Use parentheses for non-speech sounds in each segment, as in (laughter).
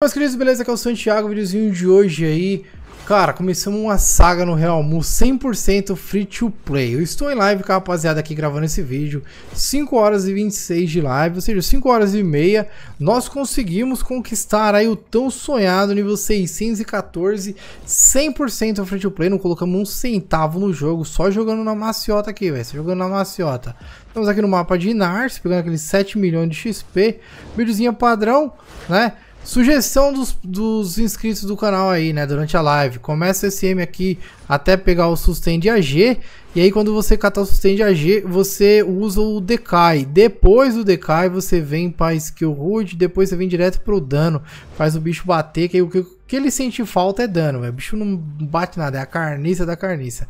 Meus queridos, beleza? Aqui é o Santiago, videozinho de hoje aí. Cara, começamos uma saga no Realmu 100% free to play. Eu estou em live com a rapaziada aqui gravando esse vídeo, 5 horas e 26 de live, ou seja, 5 horas e meia. Nós conseguimos conquistar aí o tão sonhado nível 614, 100% free to play. Não colocamos um centavo no jogo, só jogando na maciota aqui, velho. Jogando na maciota. Estamos aqui no mapa de Inars, pegando aqueles 7 milhões de XP. Videozinho padrão, né? Sugestão dos, dos, inscritos do canal aí, né? Durante a live. Começa esse M aqui até pegar o sustain de AG. E aí quando você catar o sustain de AG, você usa o decai. Depois do decai, você vem para skill root. Depois você vem direto pro dano. Faz o bicho bater. Que o que, que ele sente falta é dano, véio. O bicho não bate nada. É a carniça da carniça.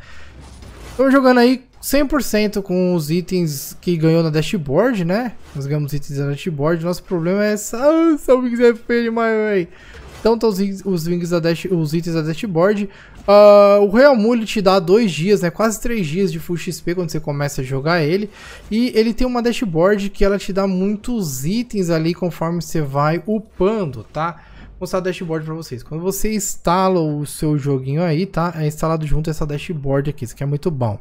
Tô jogando aí 100% com os itens que ganhou na dashboard, né? Nós ganhamos itens na dashboard. Nosso problema é essa, (laughs) ah, só o Wings FP demais, velho. Então estão tá os, os, wings da dash, os itens da dashboard. Uh, o Real Mule te dá dois dias, né? Quase três dias de full XP quando você começa a jogar ele. E ele tem uma dashboard que ela te dá muitos itens ali conforme você vai upando, tá? Vou mostrar a dashboard para vocês. Quando você instala o seu joguinho aí, tá? É instalado junto essa dashboard aqui. Isso aqui é muito bom.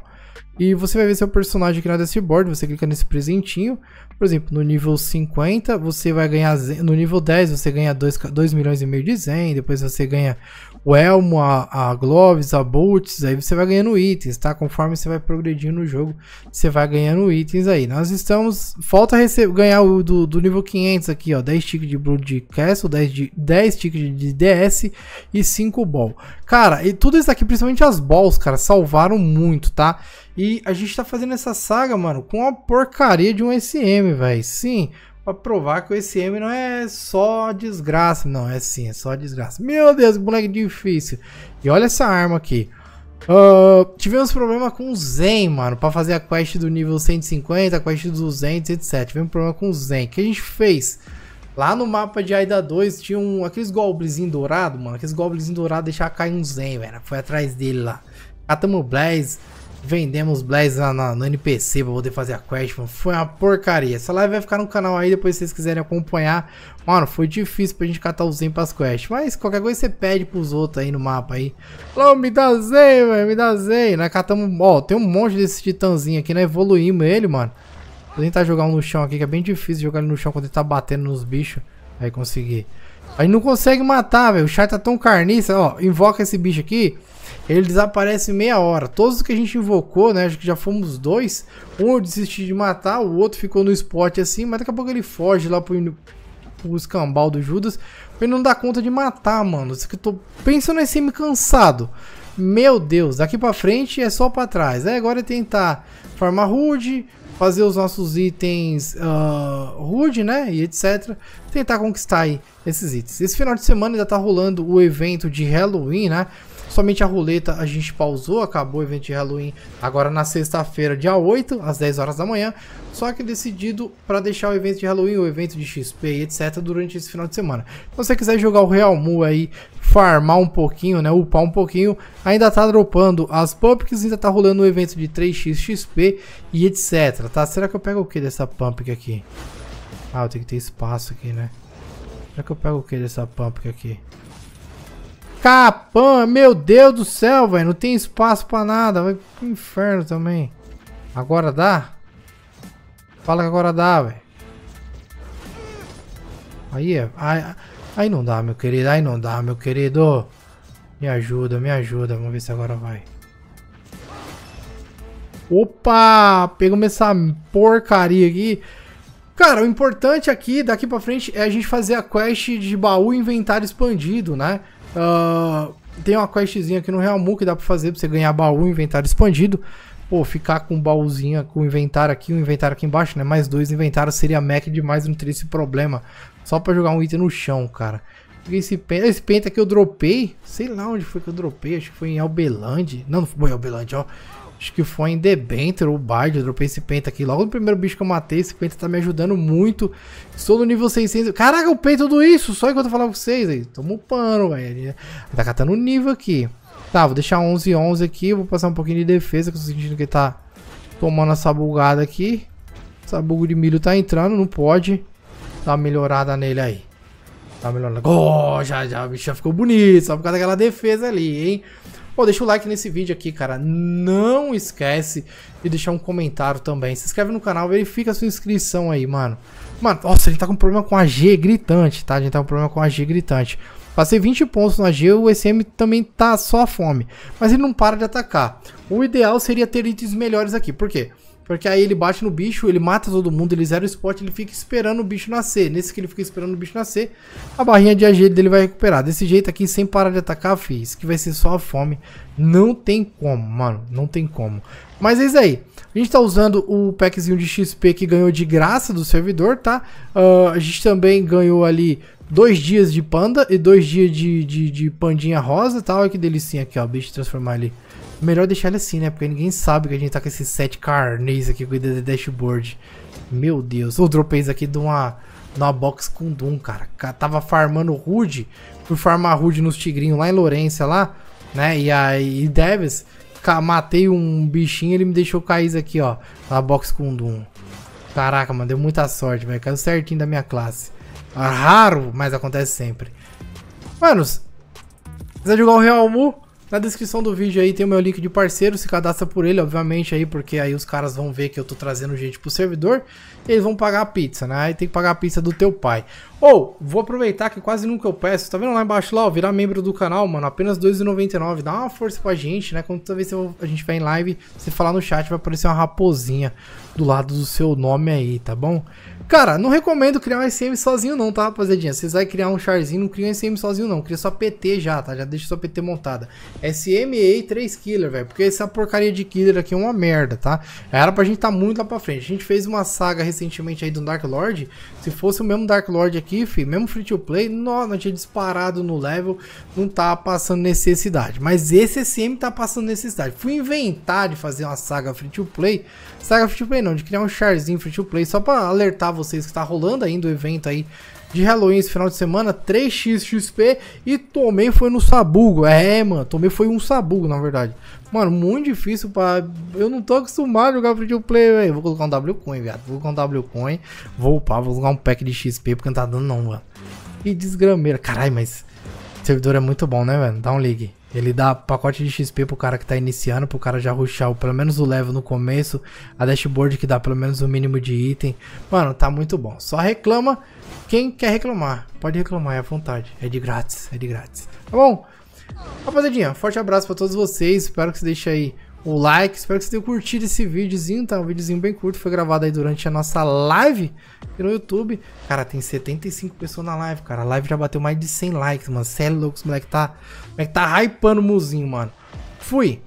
E você vai ver seu personagem aqui na dashboard, você clica nesse presentinho. Por exemplo, no nível 50 você vai ganhar, no nível 10 você ganha 2, milhões e meio de zen, depois você ganha o elmo, a, a gloves, a boots, aí você vai ganhando itens, tá? Conforme você vai progredindo no jogo, você vai ganhando itens aí. Nós estamos, falta ganhar o do, do, nível 500 aqui, ó, 10 tickets de Blood Castle, 10, de, 10 tickets de DS e 5 ball. Cara, e tudo isso aqui, principalmente as balls, cara, salvaram muito, tá? E a gente tá fazendo essa saga, mano, com uma porcaria de um SM, velho. Sim, pra provar que o SM não é só desgraça. Não, é sim, é só desgraça. Meu Deus, que boneco difícil. E olha essa arma aqui. Uh, tivemos problema com o Zen, mano, pra fazer a quest do nível 150, a quest dos 200, etc. Tivemos problema com o Zen. O que a gente fez? Lá no mapa de Aida 2 tinha um, aqueles goblins dourado, mano. Aqueles goblins dourado deixaram cair um Zen, velho. Foi atrás dele lá. Catamo Blaze, Vendemos Blaze na, na, no NPC pra poder fazer a quest, mano. Foi uma porcaria. Essa live vai ficar no canal aí, depois se vocês quiserem acompanhar. Mano, foi difícil pra gente catar o Zen pras quests. Mas qualquer coisa você pede pros outros aí no mapa aí. Falou, me dá Zen, velho, me dá Zen. Nós catamos, ó, tem um monte desses titãzinho aqui, nós evoluímos ele, mano. Vou tentar jogar um no chão aqui, que é bem difícil jogar ele no chão quando ele tá batendo nos bichos. Aí consegui. Aí não consegue matar, velho. O chat tá tão carniça, ó. Invoca esse bicho aqui ele desaparece meia hora. Todos que a gente invocou, né? Acho que já fomos dois. Um eu desisti de matar, o outro ficou no spot assim, mas daqui a pouco ele foge lá pro, pro escambau do Judas. Ele não dá conta de matar, mano. Isso que eu tô pensando é ser me cansado. Meu Deus, daqui pra frente é só pra trás. É, agora é tentar farmar rude, fazer os nossos itens uh, rude, né? E etc. Tentar conquistar aí esses itens. Esse final de semana ainda tá rolando o evento de Halloween, né? Somente a roleta a gente pausou, acabou o evento de Halloween agora na sexta-feira, dia 8, às 10 horas da manhã. Só que decidido para deixar o evento de Halloween, o evento de XP e etc. durante esse final de semana. Então, se você quiser jogar o Real Mu aí, farmar um pouquinho, né, upar um pouquinho, ainda tá dropando as pumps, ainda tá rolando o um evento de 3x XP e etc. Tá? Será que eu pego o que dessa pump aqui? Ah, eu tenho que ter espaço aqui, né? Será que eu pego o que dessa pump aqui? Capão, meu Deus do céu, velho. Não tem espaço pra nada. Vai pro inferno também. Agora dá? Fala que agora dá, velho. Aí é... Aí, aí não dá, meu querido. Aí não dá, meu querido. Me ajuda, me ajuda. Vamos ver se agora vai. Opa! Pegamos essa porcaria aqui. Cara, o importante aqui, daqui pra frente, é a gente fazer a quest de baú inventário expandido, né? Uh, tem uma questzinha aqui no Realmu que dá pra fazer pra você ganhar baú, inventário expandido. Pô, ficar com um baúzinho, com o inventário aqui, um inventário aqui embaixo, né? Mais dois inventários seria mech demais, não teria esse problema. Só pra jogar um item no chão, cara. Esse penta, esse penta que eu dropei, sei lá onde foi que eu dropei, acho que foi em Albelande. Não, não foi em Albelande, ó. Acho que foi em Debenture ou Bard, eu dropei esse penta aqui. Logo no primeiro bicho que eu matei, esse penta tá me ajudando muito. Estou no nível 600. Caraca, eu peito tudo isso só enquanto eu falava com vocês aí. Toma um pano, velho. Tá catando nível aqui. Tá, vou deixar 11 11 aqui. Vou passar um pouquinho de defesa, que eu tô sentindo que tá tomando essa bugada aqui. Essa buga de milho tá entrando, não pode. Dá uma melhorada nele aí. Dá uma melhorada. Oh, já, já, o bicho já ficou bonito. Só por causa daquela defesa ali, hein? Pô, deixa o like nesse vídeo aqui, cara. Não esquece de deixar um comentário também. Se inscreve no canal, verifica a sua inscrição aí, mano. Mano, nossa, a gente tá com problema com a G gritante, tá? A gente tá com problema com a G gritante. Passei 20 pontos na G, o SM também tá só a fome. Mas ele não para de atacar. O ideal seria ter itens melhores aqui. Por quê? Porque aí ele bate no bicho, ele mata todo mundo, ele zera o spot, ele fica esperando o bicho nascer. Nesse que ele fica esperando o bicho nascer, a barrinha de AG dele vai recuperar. Desse jeito aqui, sem parar de atacar, fi, isso que vai ser só a fome. Não tem como, mano, não tem como. Mas é isso aí. A gente tá usando o packzinho de XP que ganhou de graça do servidor, tá? Uh, a gente também ganhou ali dois dias de panda e dois dias de, de, de pandinha rosa, tal. Tá? Olha que delicinha aqui, ó, o bicho transformar ali Melhor deixar ele assim, né? Porque ninguém sabe que a gente tá com esses sete carnês aqui com do dashboard. Meu Deus. Eu dropei isso aqui de uma, de uma box com Doom, cara. Tava farmando Rude. Fui farmar Rude nos tigrinhos lá em Lourença, lá. Né? E aí, e Matei um bichinho ele me deixou cair isso aqui, ó. Na box com Doom. Caraca, mano. Deu muita sorte, velho. Caiu certinho da minha classe. Raro, mas acontece sempre. Manos. Precisa jogar o Real Mu? Na descrição do vídeo aí tem o meu link de parceiro, se cadastra por ele, obviamente, aí, porque aí os caras vão ver que eu tô trazendo gente pro servidor e eles vão pagar a pizza, né? Aí tem que pagar a pizza do teu pai. Ou, vou aproveitar que quase nunca eu peço, tá vendo lá embaixo lá, ó, virar membro do canal, mano, apenas R$2,99, dá uma força pra gente, né? Quando toda vez a gente vai em live, você falar no chat, vai aparecer uma raposinha do lado do seu nome aí, tá bom? Cara, não recomendo criar um SM sozinho não, tá, rapaziadinha? Vocês vai criar um charzinho, não cria um SM sozinho não. Cria sua PT já, tá? Já deixa sua PT montada. SM e 3 killer, velho. Porque essa porcaria de killer aqui é uma merda, tá? Era pra gente tá muito lá pra frente. A gente fez uma saga recentemente aí do Dark Lord. Se fosse o mesmo Dark Lord aqui, fi, mesmo free to play, nossa, não tinha disparado no level. Não tá passando necessidade. Mas esse SM tá passando necessidade. Fui inventar de fazer uma saga free to play. Saga free to play não, de criar um charzinho free to play só pra alertar vocês que está rolando ainda o evento aí de Halloween esse final de semana, 3xXP e Tomei foi no sabugo. É, mano, Tomei foi um sabugo, na verdade. Mano, muito difícil para Eu não tô acostumado a jogar free to play, velho. Vou colocar um WCoin, viado. Vou colocar um WCoin, vou upar, vou colocar um pack de XP, porque não tá dando não, mano. E desgrameira. Caralho, mas... O servidor é muito bom, né, velho? Dá um ligue. Ele dá pacote de XP pro cara que tá iniciando, pro cara já ruxar pelo menos o level no começo, a dashboard que dá pelo menos o um mínimo de item. Mano, tá muito bom. Só reclama quem quer reclamar. Pode reclamar, é à vontade. É de grátis, é de grátis. Tá bom? Rapaziadinha, forte abraço pra todos vocês. Espero que você deixe aí o like. Espero que você tenha curtido esse videozinho, tá? Um videozinho bem curto, foi gravado aí durante a nossa live no YouTube. Cara, tem 75 pessoas na live, cara. A live já bateu mais de 100 likes, mano. Cê é louco, esse moleque tá, moleque tá hypando o muzinho, mano. Fui!